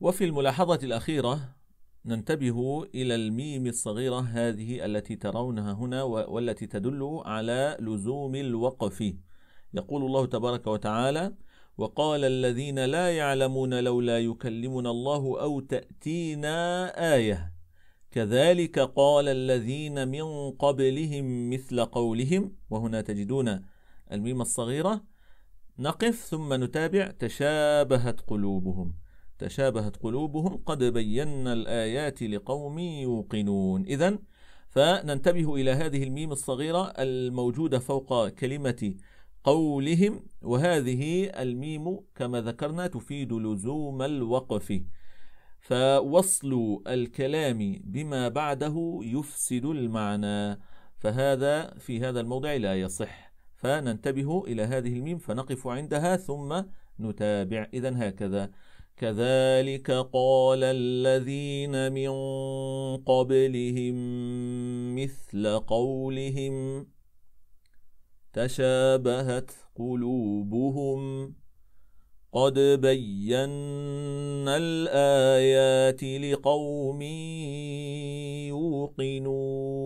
وفي الملاحظة الأخيرة ننتبه إلى الميم الصغيرة هذه التي ترونها هنا والتي تدل على لزوم الوقف يقول الله تبارك وتعالى وقال الذين لا يعلمون لولا يكلمنا الله أو تأتينا آية كذلك قال الذين من قبلهم مثل قولهم وهنا تجدون الميم الصغيرة نقف ثم نتابع تشابهت قلوبهم تشابهت قلوبهم قد بينا الآيات لقوم يوقنون إذا فننتبه إلى هذه الميم الصغيرة الموجودة فوق كلمة قولهم وهذه الميم كما ذكرنا تفيد لزوم الوقف فوصل الكلام بما بعده يفسد المعنى فهذا في هذا الموضع لا يصح فننتبه إلى هذه الميم فنقف عندها ثم نتابع إذا هكذا كَذَلِكَ قَالَ الَّذِينَ مِنْ قَبْلِهِمْ مِثْلَ قَوْلِهِمْ تَشَابَهَتْ قُلُوبُهُمْ قَدْ بَيَّنَّا الْآيَاتِ لِقَوْمٍ يُوقِنُونَ